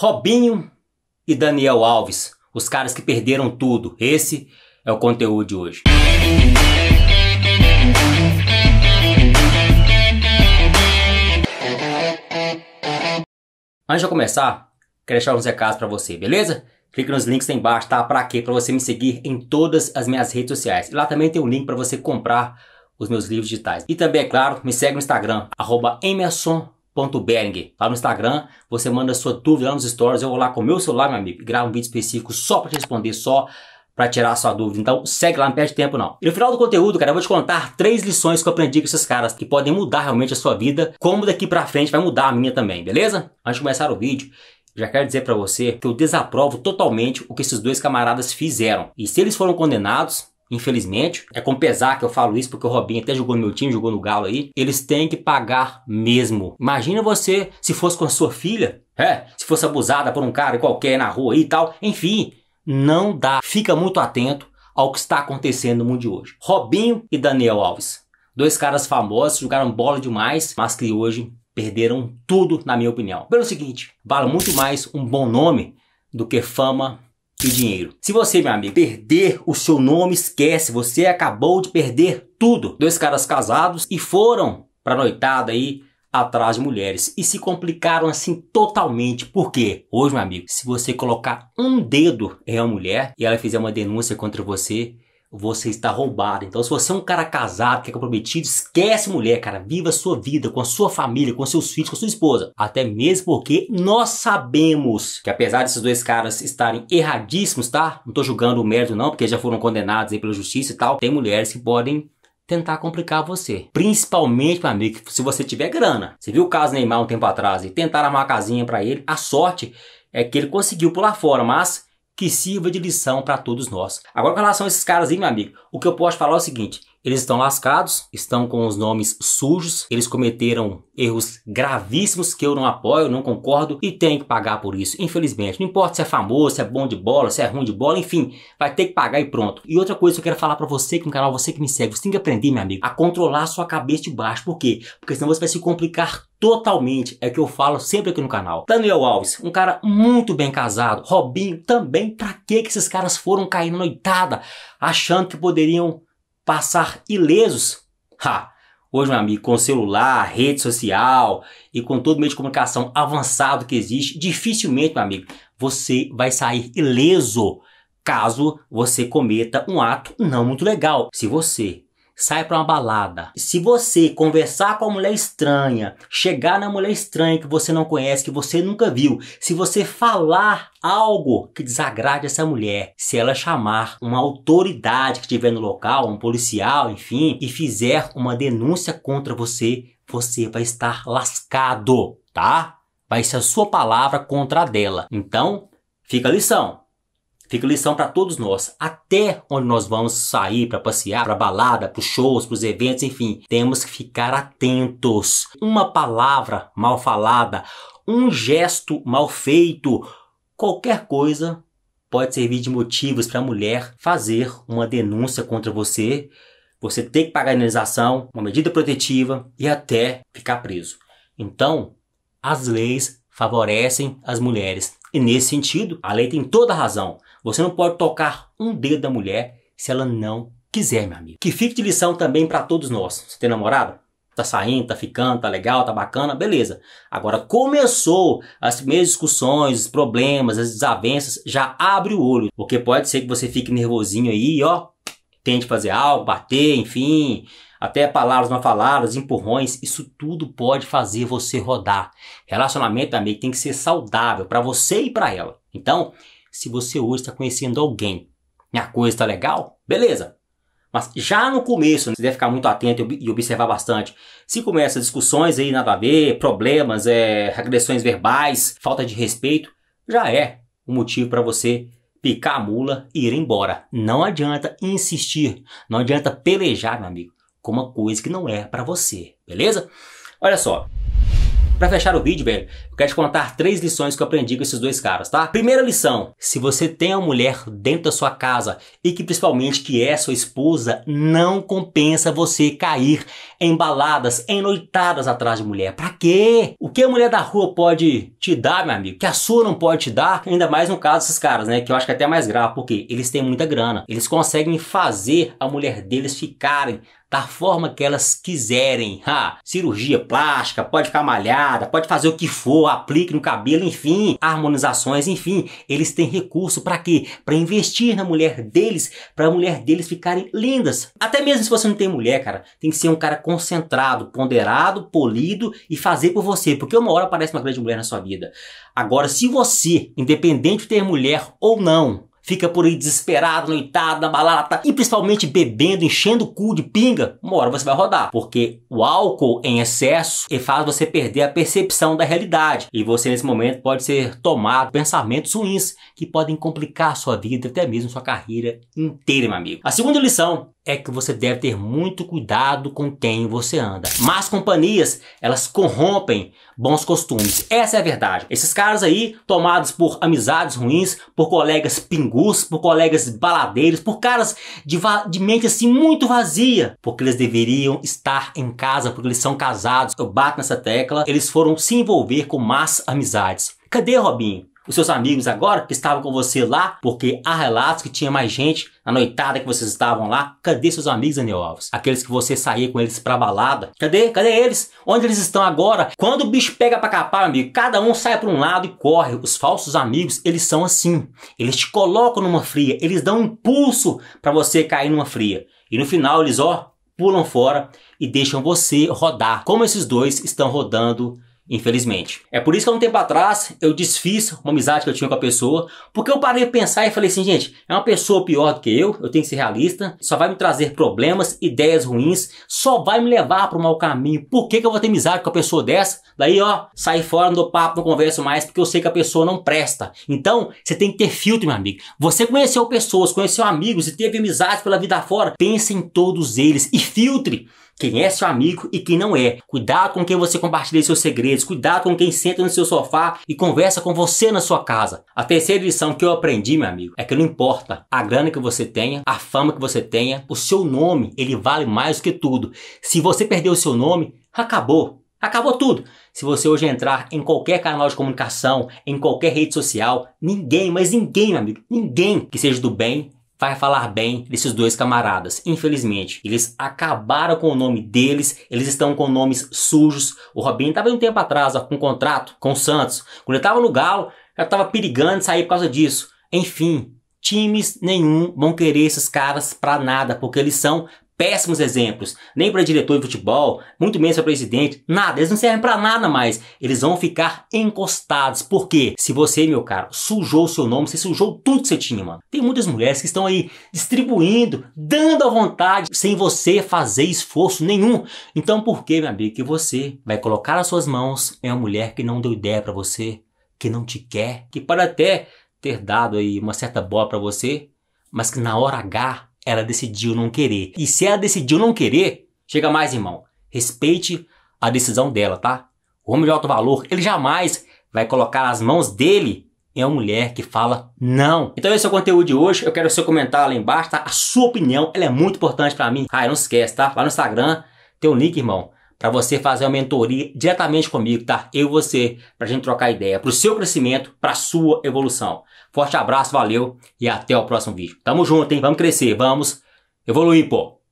Robinho e Daniel Alves, os caras que perderam tudo. Esse é o conteúdo de hoje. Antes de eu começar, quero deixar uns recados para você, beleza? Clique nos links aí embaixo, tá? Para quê? Para você me seguir em todas as minhas redes sociais. E lá também tem um link para você comprar os meus livros digitais. E também, é claro, me segue no Instagram, arroba Emerson Bering. Lá no Instagram, você manda sua dúvida lá nos stories. Eu vou lá com o meu celular, meu amigo, e gravo um vídeo específico só para te responder, só para tirar sua dúvida. Então segue lá, não perde tempo não. E no final do conteúdo, cara, eu vou te contar três lições que eu aprendi com esses caras que podem mudar realmente a sua vida, como daqui para frente vai mudar a minha também, beleza? Antes de começar o vídeo, já quero dizer para você que eu desaprovo totalmente o que esses dois camaradas fizeram. E se eles foram condenados, infelizmente, é com pesar que eu falo isso, porque o Robinho até jogou no meu time, jogou no Galo aí, eles têm que pagar mesmo. Imagina você se fosse com a sua filha, é, se fosse abusada por um cara qualquer na rua e tal, enfim, não dá. Fica muito atento ao que está acontecendo no mundo de hoje. Robinho e Daniel Alves, dois caras famosos, jogaram bola demais, mas que hoje perderam tudo, na minha opinião. Pelo seguinte, vale muito mais um bom nome do que fama e dinheiro. Se você, meu amigo, perder o seu nome, esquece, você acabou de perder tudo. Dois caras casados e foram pra noitada aí atrás de mulheres e se complicaram assim totalmente. quê? hoje, meu amigo, se você colocar um dedo em uma mulher e ela fizer uma denúncia contra você, você está roubado. Então, se você é um cara casado, que é comprometido, esquece mulher, cara. Viva a sua vida com a sua família, com seus filhos, com a sua esposa. Até mesmo porque nós sabemos que, apesar desses dois caras estarem erradíssimos, tá? Não tô julgando o mérito, não, porque já foram condenados aí pela justiça e tal. Tem mulheres que podem tentar complicar você. Principalmente, meu amigo, se você tiver grana. Você viu o caso Neymar um tempo atrás e tentaram armar uma casinha para ele. A sorte é que ele conseguiu pular fora, mas que sirva de lição para todos nós. Agora, com relação a esses caras aí, meu amigo, o que eu posso falar é o seguinte: eles estão lascados, estão com os nomes sujos, eles cometeram erros gravíssimos que eu não apoio, não concordo e tem que pagar por isso, infelizmente. Não importa se é famoso, se é bom de bola, se é ruim de bola, enfim, vai ter que pagar e pronto. E outra coisa que eu quero falar para você aqui no canal, você que me segue, você tem que aprender, meu amigo, a controlar a sua cabeça de baixo. Por quê? Porque senão você vai se complicar totalmente. É que eu falo sempre aqui no canal. Daniel Alves, um cara muito bem casado. Robinho também. Pra que que esses caras foram cair na noitada achando que poderiam passar ilesos? Ha! Hoje, meu amigo, com celular, rede social e com todo meio de comunicação avançado que existe, dificilmente, meu amigo, você vai sair ileso caso você cometa um ato não muito legal. Se você sai pra uma balada. Se você conversar com uma mulher estranha, chegar na mulher estranha que você não conhece, que você nunca viu, se você falar algo que desagrade essa mulher, se ela chamar uma autoridade que tiver no local, um policial, enfim, e fizer uma denúncia contra você, você vai estar lascado, tá? Vai ser a sua palavra contra a dela. Então, fica a lição. Fica lição para todos nós. Até onde nós vamos sair para passear, para balada, para shows, para os eventos, enfim, temos que ficar atentos. Uma palavra mal falada, um gesto mal feito, qualquer coisa pode servir de motivos para a mulher fazer uma denúncia contra você, você ter que pagar a indenização, uma medida protetiva e até ficar preso. Então, as leis favorecem as mulheres. E nesse sentido, a lei tem toda a razão. Você não pode tocar um dedo da mulher se ela não quiser, meu amigo. Que fique de lição também para todos nós. Você tem namorado? Tá saindo, tá ficando, tá legal, tá bacana, beleza. Agora começou as primeiras discussões, problemas, as desavenças, já abre o olho, porque pode ser que você fique nervosinho aí, ó, tente fazer algo, bater, enfim, até palavras não faladas, empurrões, isso tudo pode fazer você rodar. Relacionamento, amigo, tem que ser saudável para você e para ela. Então, se você hoje está conhecendo alguém e a coisa está legal, beleza. Mas já no começo, né, você deve ficar muito atento e observar bastante. Se começa discussões aí, nada a ver, problemas, é, agressões verbais, falta de respeito, já é um motivo para você picar a mula e ir embora. Não adianta insistir, não adianta pelejar, meu amigo, com uma coisa que não é para você, beleza? Olha só, para fechar o vídeo, velho, eu quero te contar três lições que eu aprendi com esses dois caras, tá? Primeira lição: se você tem uma mulher dentro da sua casa e que principalmente que é sua esposa, não compensa você cair em baladas, em noitadas atrás de mulher. Para quê? O que a mulher da rua pode te dar, meu amigo? Que a sua não pode te dar? Ainda mais no caso desses caras, né? Que eu acho que é até mais grave, porque eles têm muita grana. Eles conseguem fazer a mulher deles ficarem da forma que elas quiserem. Ah, cirurgia plástica, pode ficar malhada, pode fazer o que for, aplique no cabelo, enfim, harmonizações, enfim. Eles têm recurso para quê? Para investir na mulher deles, para a mulher deles ficarem lindas. Até mesmo se você não tem mulher, cara, tem que ser um cara concentrado, ponderado, polido e fazer por você, porque uma hora aparece uma grande mulher na sua vida. Agora, se você, independente de ter mulher ou não, fica por aí desesperado, noitado, na balada, e principalmente bebendo, enchendo o cu de pinga, uma hora você vai rodar. Porque o álcool em excesso faz você perder a percepção da realidade. E você, nesse momento, pode ser tomado pensamentos ruins que podem complicar a sua vida, até mesmo sua carreira inteira, meu amigo. A segunda lição é que você deve ter muito cuidado com quem você anda. Mas companhias, elas corrompem bons costumes. Essa é a verdade. Esses caras aí, tomados por amizades ruins, por colegas pingus, por colegas baladeiros, por caras de, de mente assim muito vazia, porque eles deveriam estar em casa, porque eles são casados. Eu bato nessa tecla, eles foram se envolver com más amizades. Cadê Robinho? os seus amigos agora que estavam com você lá, porque há relatos que tinha mais gente na noitada que vocês estavam lá. Cadê seus amigos, Daniel Alves? Aqueles que você saía com eles pra balada. Cadê? Cadê eles? Onde eles estão agora? Quando o bicho pega pra capar, amigo, cada um sai pra um lado e corre. Os falsos amigos, eles são assim. Eles te colocam numa fria, eles dão um impulso para você cair numa fria. E no final eles, ó, pulam fora e deixam você rodar, como esses dois estão rodando infelizmente. É por isso que há um tempo atrás eu desfiz uma amizade que eu tinha com a pessoa, porque eu parei de pensar e falei assim, gente, é uma pessoa pior do que eu, eu tenho que ser realista, só vai me trazer problemas, ideias ruins, só vai me levar para o mau caminho. Por que, que eu vou ter amizade com a pessoa dessa? Daí, ó, sai fora, não dou papo, não converso mais, porque eu sei que a pessoa não presta. Então, você tem que ter filtro, meu amigo. Você conheceu pessoas, conheceu amigos e teve amizades pela vida fora, pense em todos eles e filtre quem é seu amigo e quem não é. Cuidado com quem você compartilha seus segredos, cuidado com quem senta no seu sofá e conversa com você na sua casa. A terceira lição que eu aprendi, meu amigo, é que não importa a grana que você tenha, a fama que você tenha, o seu nome, ele vale mais do que tudo. Se você perder o seu nome, acabou. Acabou tudo. Se você hoje entrar em qualquer canal de comunicação, em qualquer rede social, ninguém, mas ninguém, meu amigo, ninguém que seja do bem vai falar bem desses dois camaradas. Infelizmente, eles acabaram com o nome deles, eles estão com nomes sujos. O Robinho estava um tempo atrás ó, com um contrato com o Santos. Quando ele estava no Galo, já estava perigando de sair por causa disso. Enfim, times nenhum vão querer esses caras para nada, porque eles são péssimos exemplos, nem para diretor de futebol, muito menos para presidente, nada, eles não servem para nada mais. Eles vão ficar encostados. Porque se você, meu caro, sujou o seu nome, você sujou tudo que você tinha, mano. Tem muitas mulheres que estão aí distribuindo, dando à vontade, sem você fazer esforço nenhum. Então por que, meu amigo, que você vai colocar as suas mãos em é uma mulher que não deu ideia para você, que não te quer, que pode até ter dado aí uma certa bola para você, mas que na hora H ela decidiu não querer. E se ela decidiu não querer, chega mais, irmão. Respeite a decisão dela, tá? O homem de alto valor, ele jamais vai colocar as mãos dele em uma mulher que fala não. Então esse é o conteúdo de hoje. Eu quero seu comentário lá embaixo, tá? A sua opinião, ela é muito importante para mim. Ah, não esquece, tá? Lá no Instagram tem um link, irmão para você fazer uma mentoria diretamente comigo, tá? Eu e você, pra gente trocar ideia pro seu crescimento, pra sua evolução. Forte abraço, valeu e até o próximo vídeo. Tamo junto, hein? Vamos crescer, vamos evoluir, pô.